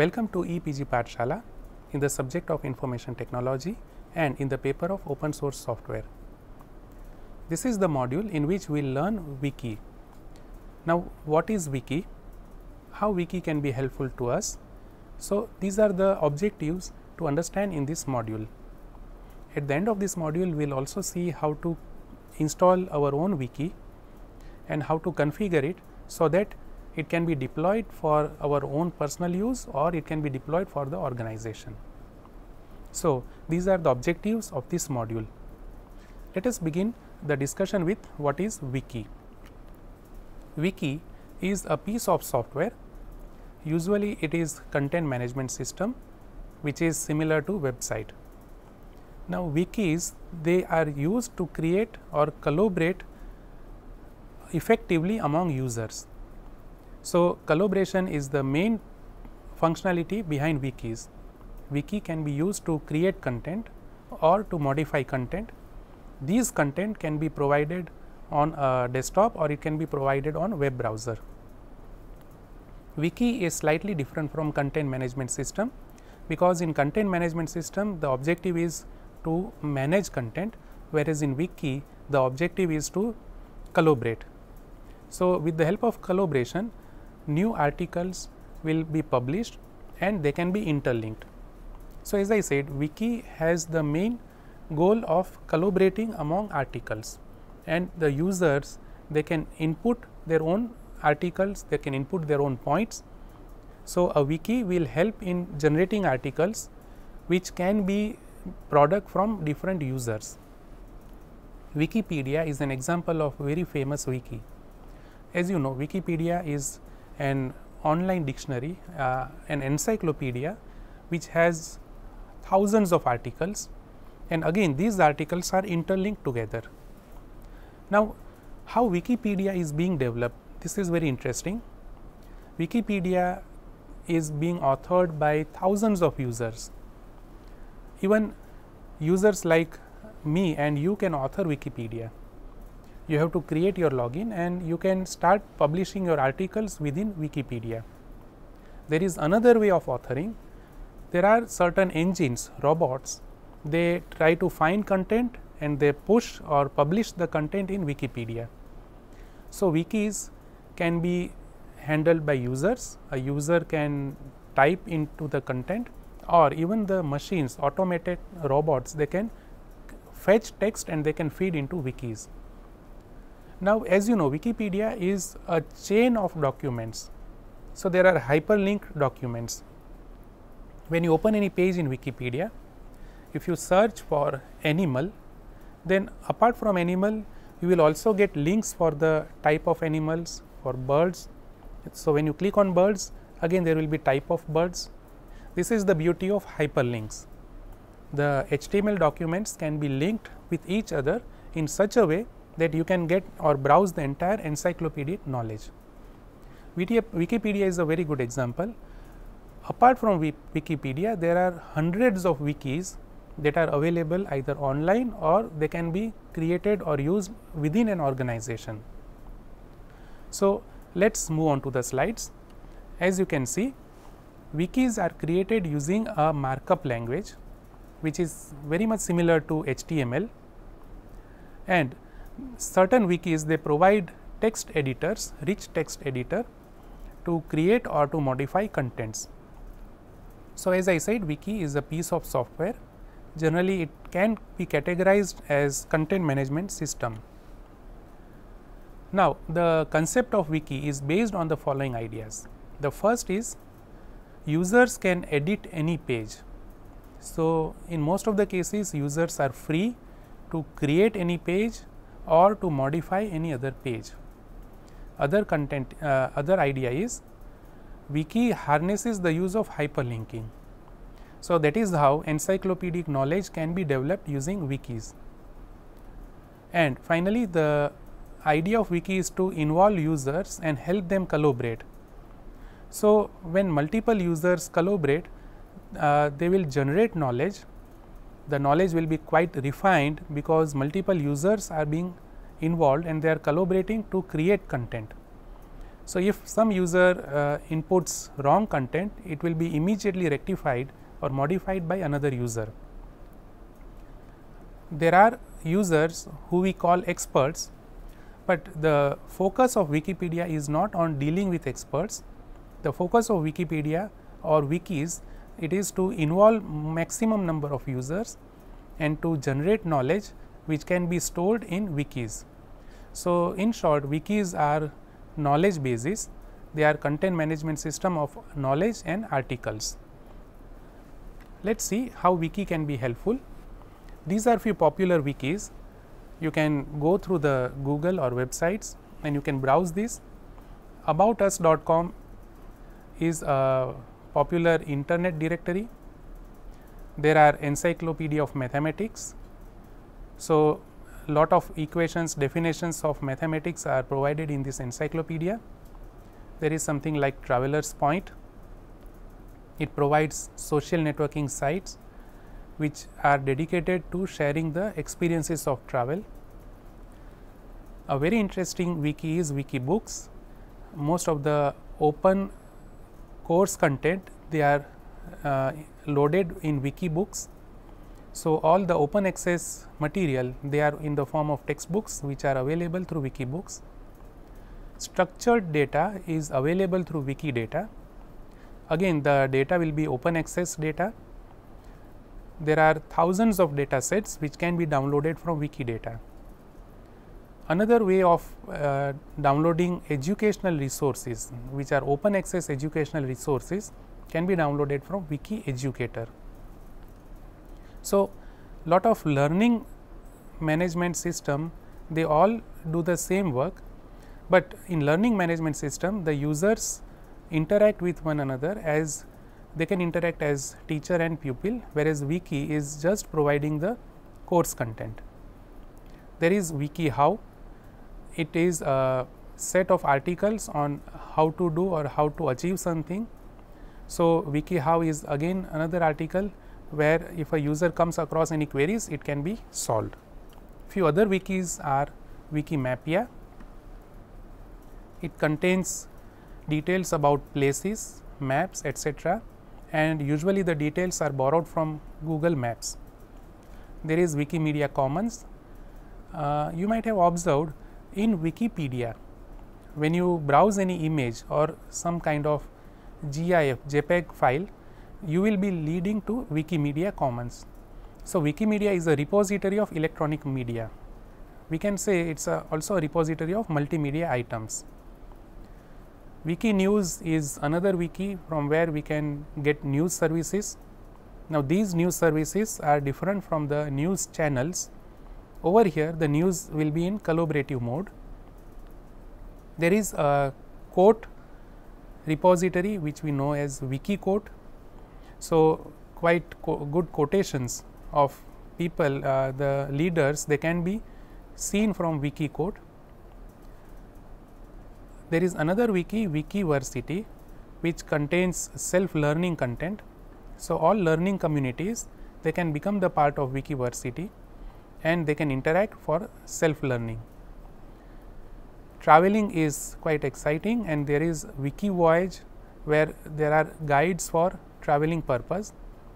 Welcome to EPG Patshala in the subject of information technology and in the paper of open source software. This is the module in which we will learn wiki. Now what is wiki? How wiki can be helpful to us? So these are the objectives to understand in this module. At the end of this module, we will also see how to install our own wiki and how to configure it so that it can be deployed for our own personal use or it can be deployed for the organization. So, these are the objectives of this module. Let us begin the discussion with what is wiki. Wiki is a piece of software. Usually it is content management system which is similar to website. Now wikis they are used to create or collaborate effectively among users. So, collaboration is the main functionality behind wikis. Wiki can be used to create content or to modify content. These content can be provided on a desktop or it can be provided on web browser. Wiki is slightly different from content management system because in content management system the objective is to manage content whereas in wiki the objective is to collaborate. So, with the help of collaboration new articles will be published and they can be interlinked. So, as I said wiki has the main goal of collaborating among articles and the users they can input their own articles, they can input their own points. So, a wiki will help in generating articles which can be product from different users. Wikipedia is an example of very famous wiki. As you know Wikipedia is an online dictionary, uh, an encyclopedia which has thousands of articles and again these articles are interlinked together. Now how Wikipedia is being developed, this is very interesting. Wikipedia is being authored by thousands of users. Even users like me and you can author Wikipedia you have to create your login and you can start publishing your articles within Wikipedia. There is another way of authoring. There are certain engines, robots, they try to find content and they push or publish the content in Wikipedia. So, wikis can be handled by users, a user can type into the content or even the machines, automated robots, they can fetch text and they can feed into wikis. Now, as you know Wikipedia is a chain of documents. So, there are hyperlinked documents. When you open any page in Wikipedia, if you search for animal, then apart from animal, you will also get links for the type of animals, for birds. So, when you click on birds, again there will be type of birds. This is the beauty of hyperlinks. The HTML documents can be linked with each other in such a way that you can get or browse the entire encyclopedic knowledge. Wikipedia is a very good example. Apart from Wikipedia, there are hundreds of wikis that are available either online or they can be created or used within an organization. So, let us move on to the slides. As you can see, wikis are created using a markup language which is very much similar to HTML and certain wikis they provide text editors, rich text editor to create or to modify contents. So, as I said wiki is a piece of software generally it can be categorized as content management system. Now, the concept of wiki is based on the following ideas. The first is users can edit any page. So, in most of the cases users are free to create any page or to modify any other page. Other content, uh, other idea is wiki harnesses the use of hyperlinking. So, that is how encyclopedic knowledge can be developed using wikis. And finally, the idea of wiki is to involve users and help them collaborate. So, when multiple users collaborate, uh, they will generate knowledge the knowledge will be quite refined because multiple users are being involved and they are collaborating to create content. So, if some user uh, inputs wrong content, it will be immediately rectified or modified by another user. There are users who we call experts, but the focus of Wikipedia is not on dealing with experts. The focus of Wikipedia or wikis it is to involve maximum number of users and to generate knowledge which can be stored in wikis. So, in short wikis are knowledge bases, they are content management system of knowledge and articles. Let us see how wiki can be helpful. These are few popular wikis, you can go through the Google or websites and you can browse this. Aboutus.com is a popular internet directory, there are encyclopedia of mathematics. So, lot of equations definitions of mathematics are provided in this encyclopedia. There is something like travelers point. It provides social networking sites which are dedicated to sharing the experiences of travel. A very interesting wiki is wikibooks. Most of the open course content they are uh, loaded in wiki books. So, all the open access material they are in the form of textbooks which are available through wiki books. Structured data is available through wiki data. Again the data will be open access data. There are thousands of data sets which can be downloaded from wiki data. Another way of uh, downloading educational resources which are open access educational resources can be downloaded from Wiki Educator. So, lot of learning management system they all do the same work, but in learning management system the users interact with one another as they can interact as teacher and pupil whereas wiki is just providing the course content. There is wiki how it is a set of articles on how to do or how to achieve something. So, WikiHow is again another article where if a user comes across any queries it can be solved. Few other wikis are Wikimapia. It contains details about places, maps etc. and usually the details are borrowed from Google Maps. There is Wikimedia Commons. Uh, you might have observed in Wikipedia when you browse any image or some kind of GIF JPEG file you will be leading to Wikimedia Commons. So, Wikimedia is a repository of electronic media. We can say it is also a repository of multimedia items. Wiki News is another wiki from where we can get news services. Now, these news services are different from the news channels over here the news will be in collaborative mode. There is a quote repository which we know as wiki quote. So, quite co good quotations of people uh, the leaders they can be seen from wiki quote. There is another wiki wikiversity which contains self learning content. So, all learning communities they can become the part of wikiversity and they can interact for self learning. Traveling is quite exciting and there is wiki voyage where there are guides for traveling purpose.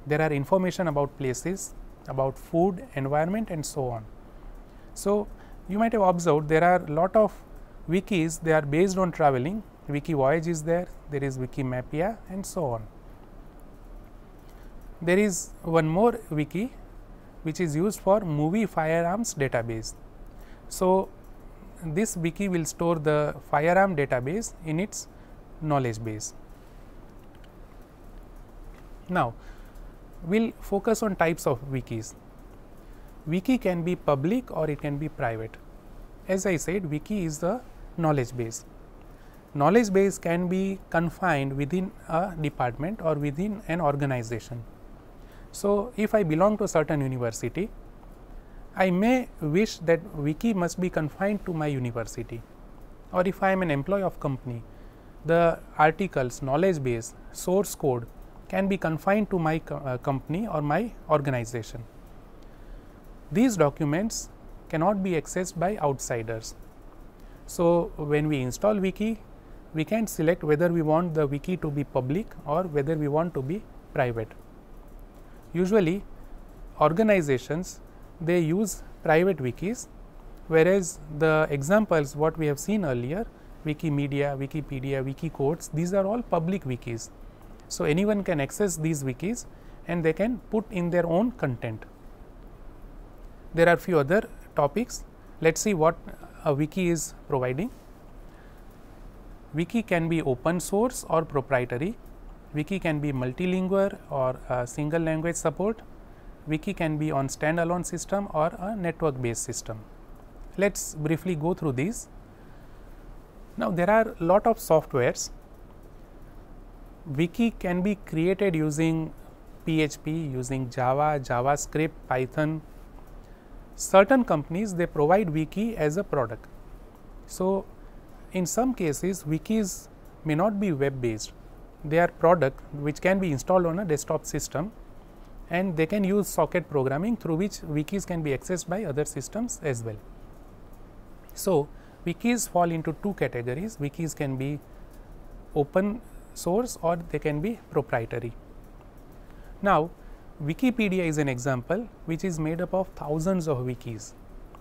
There are information about places, about food, environment and so on. So, you might have observed there are lot of wikis they are based on traveling wiki voyage is there there is wikimapia and so on there is one more wiki which is used for movie firearms database. So, this wiki will store the firearm database in its knowledge base. Now, we will focus on types of wikis. Wiki can be public or it can be private. As I said, wiki is the knowledge base. Knowledge base can be confined within a department or within an organization. So, if I belong to a certain university, I may wish that wiki must be confined to my university or if I am an employee of company, the articles, knowledge base, source code can be confined to my co uh, company or my organization. These documents cannot be accessed by outsiders. So, when we install wiki, we can select whether we want the wiki to be public or whether we want to be private usually organizations they use private wikis whereas the examples what we have seen earlier Wikimedia, Wikipedia, WikiCodes, these are all public wikis. So, anyone can access these wikis and they can put in their own content. There are few other topics let us see what a wiki is providing. Wiki can be open source or proprietary Wiki can be multilingual or single language support. Wiki can be on standalone system or a network based system. Let us briefly go through these. Now, there are lot of softwares. Wiki can be created using PHP, using Java, JavaScript, Python. Certain companies they provide wiki as a product. So, in some cases wikis may not be web based, their product which can be installed on a desktop system and they can use socket programming through which wikis can be accessed by other systems as well. So, wikis fall into two categories wikis can be open source or they can be proprietary. Now, Wikipedia is an example which is made up of thousands of wikis.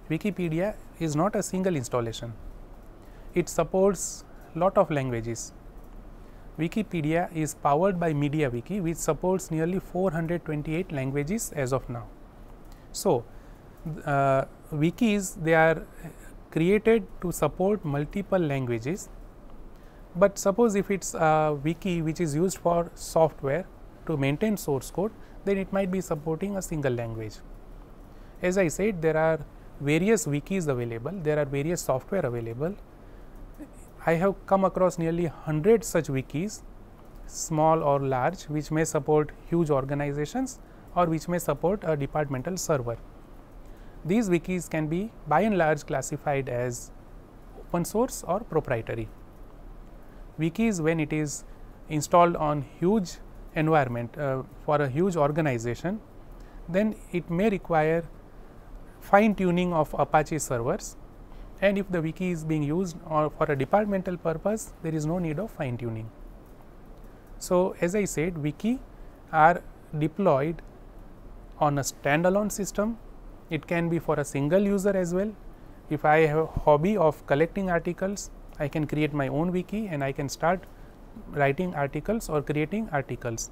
Wikipedia is not a single installation. It supports lot of languages Wikipedia is powered by MediaWiki which supports nearly 428 languages as of now. So, uh, wikis they are created to support multiple languages, but suppose if it is a wiki which is used for software to maintain source code then it might be supporting a single language. As I said there are various wikis available, there are various software available I have come across nearly 100 such wikis, small or large, which may support huge organizations or which may support a departmental server. These wikis can be by and large classified as open source or proprietary. Wikis when it is installed on huge environment uh, for a huge organization, then it may require fine tuning of Apache servers and if the wiki is being used or for a departmental purpose there is no need of fine tuning. So, as I said wiki are deployed on a standalone system, it can be for a single user as well. If I have a hobby of collecting articles, I can create my own wiki and I can start writing articles or creating articles.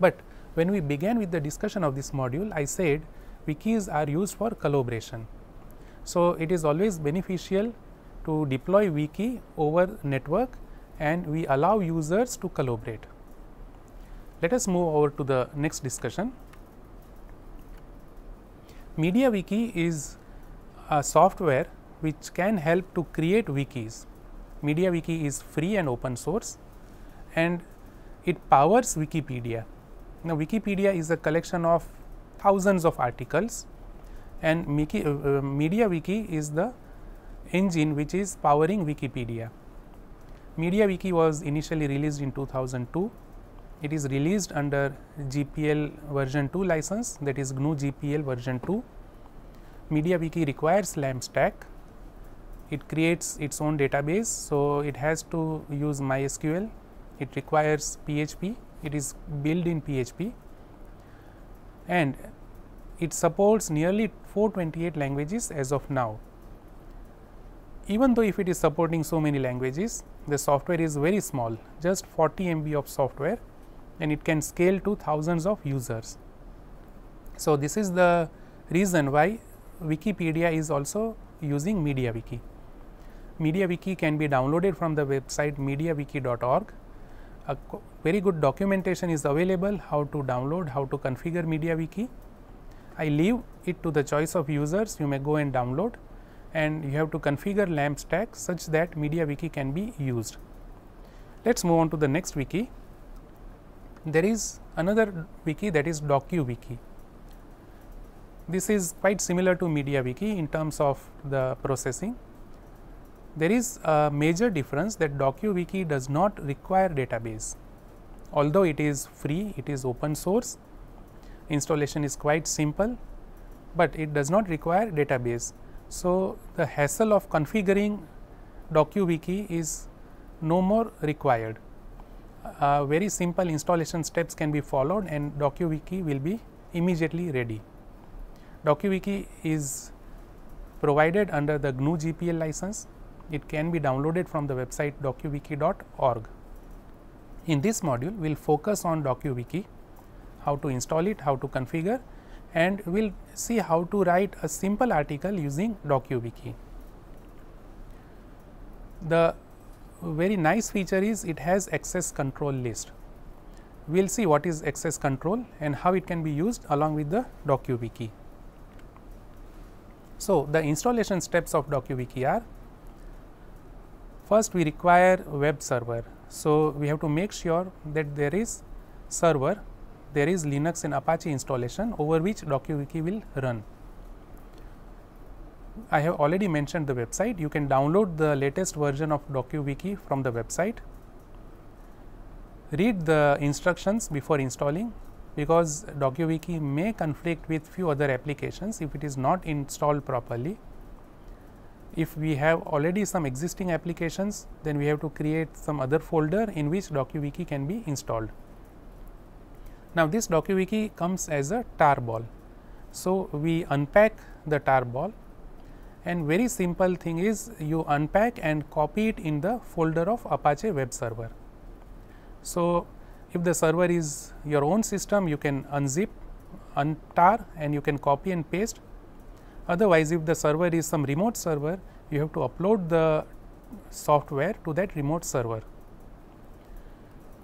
But when we began with the discussion of this module, I said wikis are used for collaboration. So, it is always beneficial to deploy wiki over network and we allow users to collaborate. Let us move over to the next discussion. MediaWiki is a software which can help to create wikis. MediaWiki is free and open source and it powers Wikipedia. Now, Wikipedia is a collection of thousands of articles and uh, uh, MediaWiki uh, Media Wiki is the engine which is powering Wikipedia. Media Wiki was initially released in 2002. It is released under GPL version 2 license that is GNU GPL version 2. Media Wiki requires LAMP stack. It creates its own database. So, it has to use MySQL. It requires PHP. It is built in PHP and it supports nearly 428 languages as of now. Even though if it is supporting so many languages, the software is very small, just 40 MB of software and it can scale to thousands of users. So, this is the reason why Wikipedia is also using MediaWiki. MediaWiki can be downloaded from the website mediawiki.org. A very good documentation is available how to download, how to configure MediaWiki. I leave it to the choice of users you may go and download and you have to configure LAMP stack such that MediaWiki can be used. Let us move on to the next wiki. There is another wiki that is DocuWiki. This is quite similar to MediaWiki in terms of the processing. There is a major difference that DocuWiki does not require database. Although it is free, it is open source, installation is quite simple, but it does not require database. So, the hassle of configuring DocuWiki is no more required. Uh, very simple installation steps can be followed and DocuWiki will be immediately ready. DocuWiki is provided under the GNU GPL license. It can be downloaded from the website docuwiki.org. In this module, we will focus on DocuWiki how to install it, how to configure and we will see how to write a simple article using DocuWiki. The very nice feature is it has access control list. We will see what is access control and how it can be used along with the DocuWiki. So, the installation steps of DocuWiki are first we require web server. So, we have to make sure that there is server there is Linux and Apache installation over which DocuWiki will run. I have already mentioned the website. You can download the latest version of DocuWiki from the website. Read the instructions before installing because DocuWiki may conflict with few other applications if it is not installed properly. If we have already some existing applications, then we have to create some other folder in which DocuWiki can be installed. Now, this DocuWiki comes as a tar ball, So, we unpack the tar ball, and very simple thing is you unpack and copy it in the folder of Apache web server. So, if the server is your own system you can unzip, untar and you can copy and paste. Otherwise, if the server is some remote server you have to upload the software to that remote server.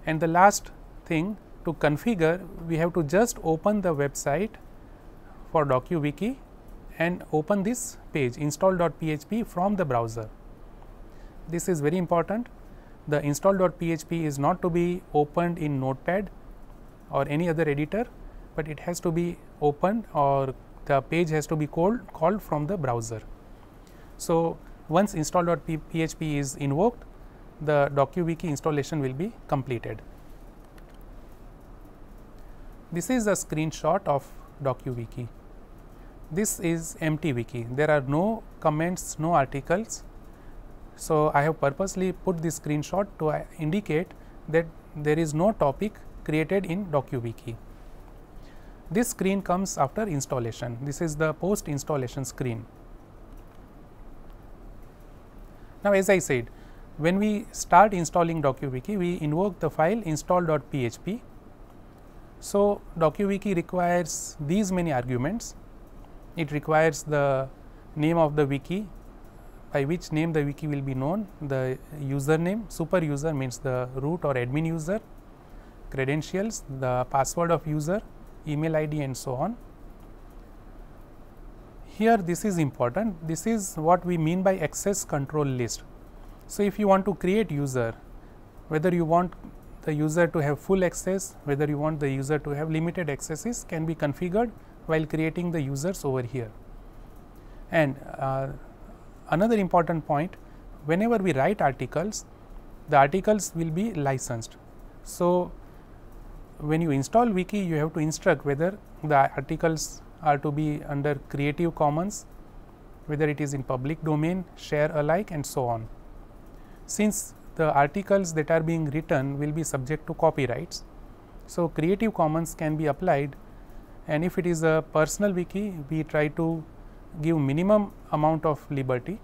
And the last thing to configure we have to just open the website for DocuWiki and open this page install.php from the browser. This is very important. The install.php is not to be opened in notepad or any other editor, but it has to be opened or the page has to be called, called from the browser. So, once install.php is invoked, the DocuWiki installation will be completed. This is a screenshot of DocuWiki. This is empty wiki. There are no comments, no articles. So, I have purposely put this screenshot to uh, indicate that there is no topic created in DocuWiki. This screen comes after installation. This is the post installation screen. Now, as I said, when we start installing DocuWiki, we invoke the file install.php so, DocuWiki requires these many arguments. It requires the name of the wiki by which name the wiki will be known, the username, super user means the root or admin user, credentials, the password of user, email id and so on. Here this is important, this is what we mean by access control list. So, if you want to create user, whether you want the user to have full access, whether you want the user to have limited accesses can be configured while creating the users over here. And uh, another important point, whenever we write articles, the articles will be licensed. So, when you install wiki, you have to instruct whether the articles are to be under Creative Commons, whether it is in public domain, share alike and so on. Since the articles that are being written will be subject to copyrights. So, Creative Commons can be applied and if it is a personal wiki, we try to give minimum amount of liberty.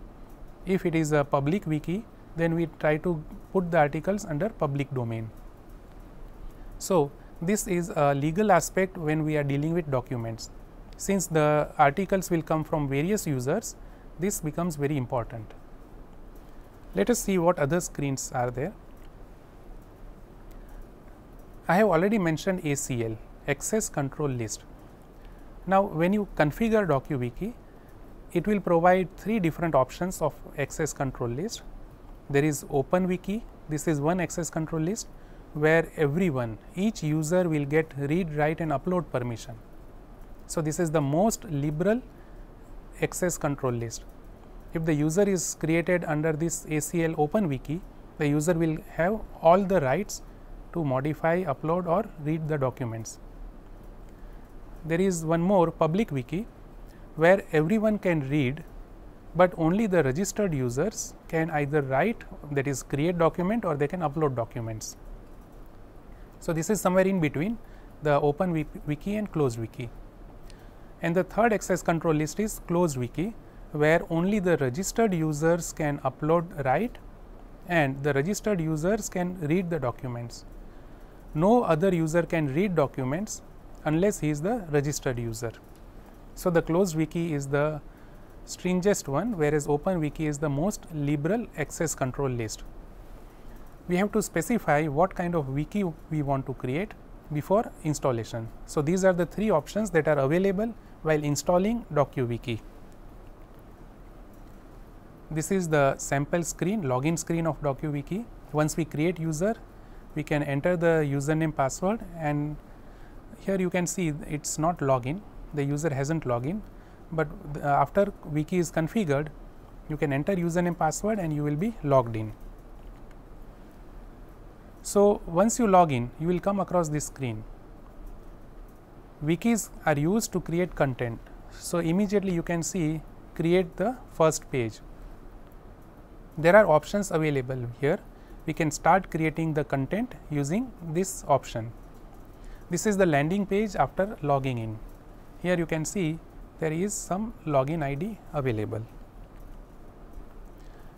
If it is a public wiki, then we try to put the articles under public domain. So, this is a legal aspect when we are dealing with documents. Since the articles will come from various users, this becomes very important. Let us see what other screens are there. I have already mentioned ACL access control list. Now, when you configure DocuWiki, it will provide three different options of access control list. There is OpenWiki, this is one access control list where everyone, each user will get read, write and upload permission. So, this is the most liberal access control list if the user is created under this ACL open wiki, the user will have all the rights to modify, upload or read the documents. There is one more public wiki where everyone can read, but only the registered users can either write that is create document or they can upload documents. So, this is somewhere in between the open wiki and closed wiki. And the third access control list is closed wiki where only the registered users can upload write and the registered users can read the documents. No other user can read documents unless he is the registered user. So, the closed wiki is the stringest one whereas open wiki is the most liberal access control list. We have to specify what kind of wiki we want to create before installation. So, these are the three options that are available while installing DocuWiki. This is the sample screen, login screen of DocuWiki. Once we create user, we can enter the username password and here you can see it is not login, the user has not login, but uh, after wiki is configured, you can enter username password and you will be logged in. So, once you log in, you will come across this screen. Wikis are used to create content. So, immediately you can see create the first page there are options available here. We can start creating the content using this option. This is the landing page after logging in. Here you can see there is some login ID available.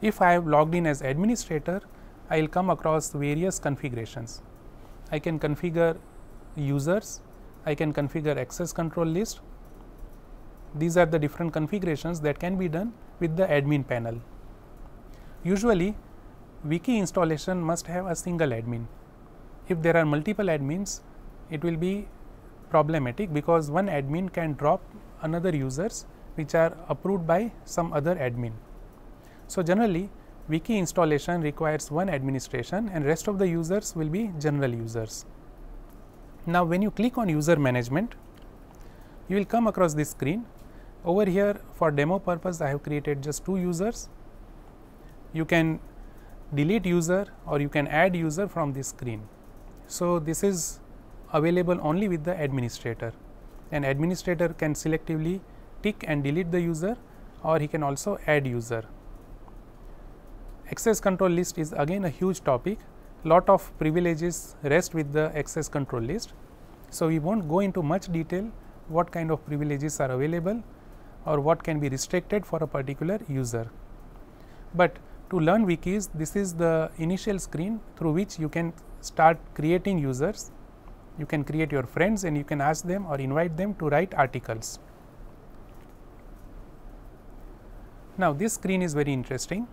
If I have logged in as administrator, I will come across various configurations. I can configure users, I can configure access control list. These are the different configurations that can be done with the admin panel. Usually wiki installation must have a single admin. If there are multiple admins, it will be problematic because one admin can drop another users which are approved by some other admin. So generally wiki installation requires one administration and rest of the users will be general users. Now when you click on user management, you will come across this screen. Over here for demo purpose I have created just two users you can delete user or you can add user from this screen. So, this is available only with the administrator An administrator can selectively tick and delete the user or he can also add user. Access control list is again a huge topic lot of privileges rest with the access control list. So, we will not go into much detail what kind of privileges are available or what can be restricted for a particular user. But to learn wikis, this is the initial screen through which you can start creating users. You can create your friends and you can ask them or invite them to write articles. Now, this screen is very interesting.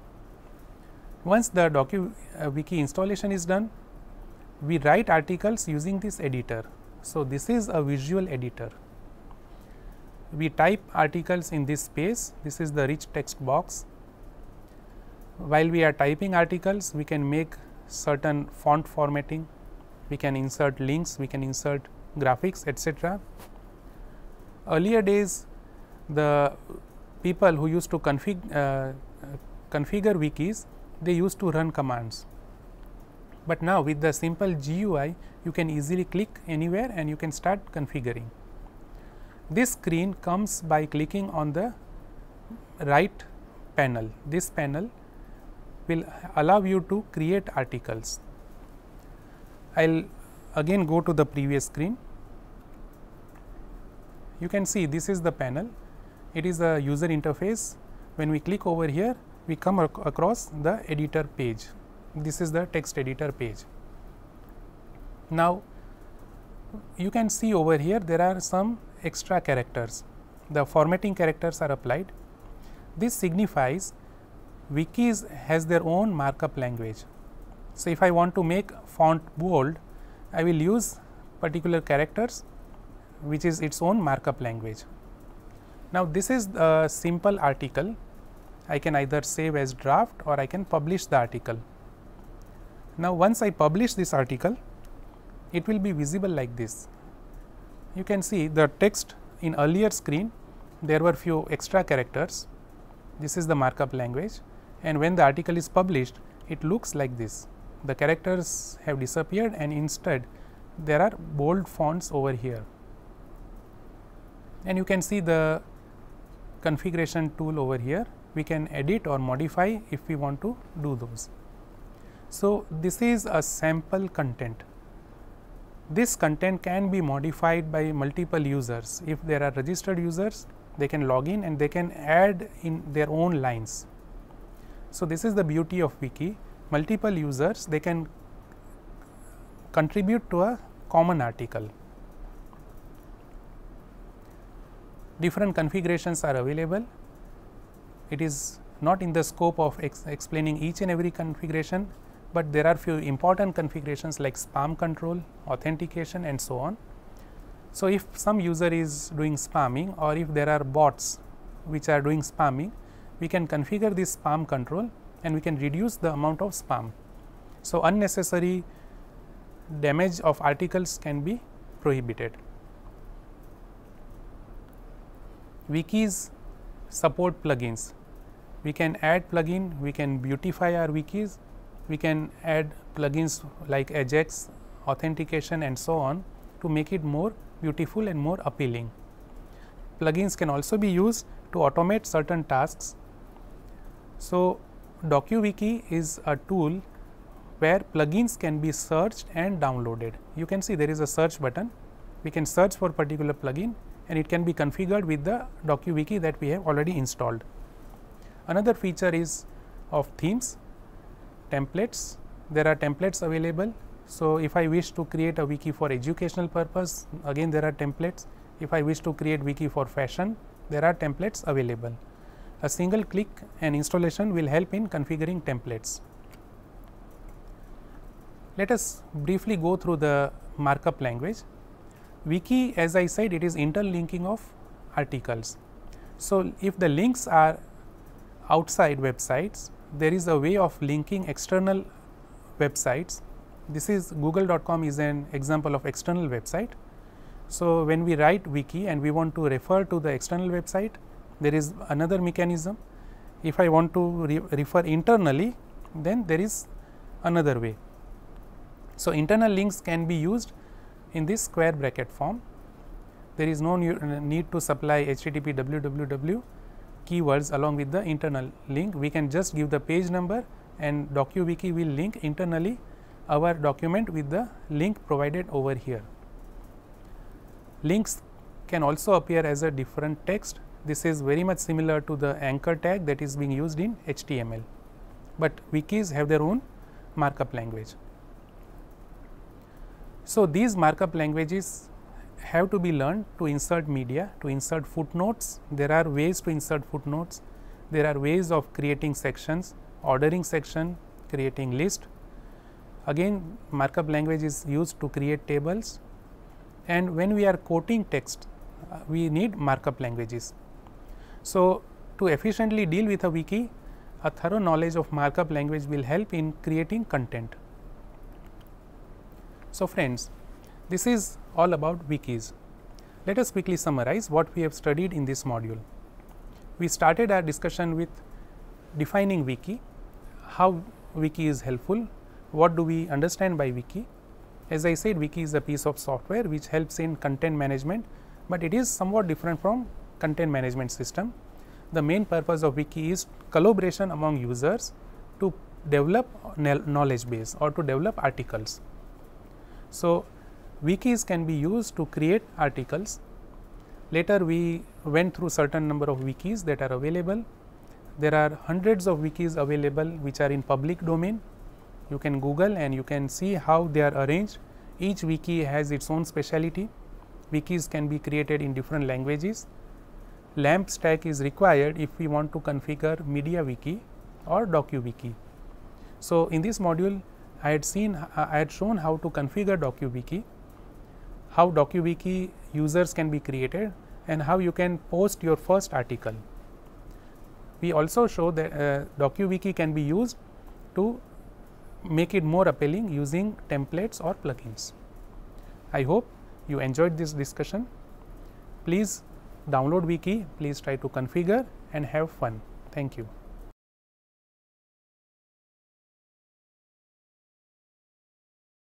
Once the uh, Wiki installation is done, we write articles using this editor. So, this is a visual editor. We type articles in this space, this is the rich text box while we are typing articles, we can make certain font formatting, we can insert links, we can insert graphics etc. Earlier days, the people who used to config, uh, configure wikis, they used to run commands. But now with the simple GUI, you can easily click anywhere and you can start configuring. This screen comes by clicking on the right panel, this panel will allow you to create articles. I will again go to the previous screen. You can see this is the panel, it is the user interface. When we click over here, we come ac across the editor page. This is the text editor page. Now, you can see over here there are some extra characters. The formatting characters are applied. This signifies wikis has their own markup language. So, if I want to make font bold, I will use particular characters which is its own markup language. Now, this is a simple article. I can either save as draft or I can publish the article. Now, once I publish this article, it will be visible like this. You can see the text in earlier screen, there were few extra characters. This is the markup language and when the article is published it looks like this. The characters have disappeared and instead there are bold fonts over here and you can see the configuration tool over here we can edit or modify if we want to do those. So, this is a sample content. This content can be modified by multiple users. If there are registered users, they can log in and they can add in their own lines. So, this is the beauty of wiki multiple users they can contribute to a common article. Different configurations are available. It is not in the scope of ex explaining each and every configuration, but there are few important configurations like spam control, authentication and so on. So, if some user is doing spamming or if there are bots which are doing spamming, we can configure this spam control and we can reduce the amount of spam. So, unnecessary damage of articles can be prohibited. Wikis support plugins. We can add plugin, we can beautify our wikis, we can add plugins like Ajax, authentication and so on to make it more beautiful and more appealing. Plugins can also be used to automate certain tasks so, DocuWiki is a tool where plugins can be searched and downloaded. You can see there is a search button. We can search for particular plugin and it can be configured with the DocuWiki that we have already installed. Another feature is of themes, templates. There are templates available. So, if I wish to create a wiki for educational purpose, again there are templates. If I wish to create wiki for fashion, there are templates available. A single click and installation will help in configuring templates. Let us briefly go through the markup language. Wiki as I said it is interlinking of articles. So, if the links are outside websites there is a way of linking external websites. This is google.com is an example of external website. So, when we write wiki and we want to refer to the external website there is another mechanism. If I want to re refer internally, then there is another way. So, internal links can be used in this square bracket form. There is no need to supply http www keywords along with the internal link. We can just give the page number and DocuWiki will link internally our document with the link provided over here. Links can also appear as a different text this is very much similar to the anchor tag that is being used in HTML, but wikis have their own markup language. So, these markup languages have to be learned to insert media, to insert footnotes. There are ways to insert footnotes. There are ways of creating sections, ordering section, creating list. Again, markup language is used to create tables. And when we are quoting text, uh, we need markup languages. So, to efficiently deal with a wiki, a thorough knowledge of markup language will help in creating content. So, friends, this is all about wikis. Let us quickly summarize what we have studied in this module. We started our discussion with defining wiki, how wiki is helpful, what do we understand by wiki. As I said, wiki is a piece of software which helps in content management, but it is somewhat different from content management system. The main purpose of wiki is collaboration among users to develop knowledge base or to develop articles. So, wikis can be used to create articles. Later we went through certain number of wikis that are available. There are hundreds of wikis available which are in public domain. You can google and you can see how they are arranged. Each wiki has its own specialty. Wikis can be created in different languages LAMP stack is required if we want to configure MediaWiki or DocuWiki. So, in this module I had seen I had shown how to configure DocuWiki, how DocuWiki users can be created and how you can post your first article. We also show that uh, DocuWiki can be used to make it more appealing using templates or plugins. I hope you enjoyed this discussion. Please download wiki please try to configure and have fun thank you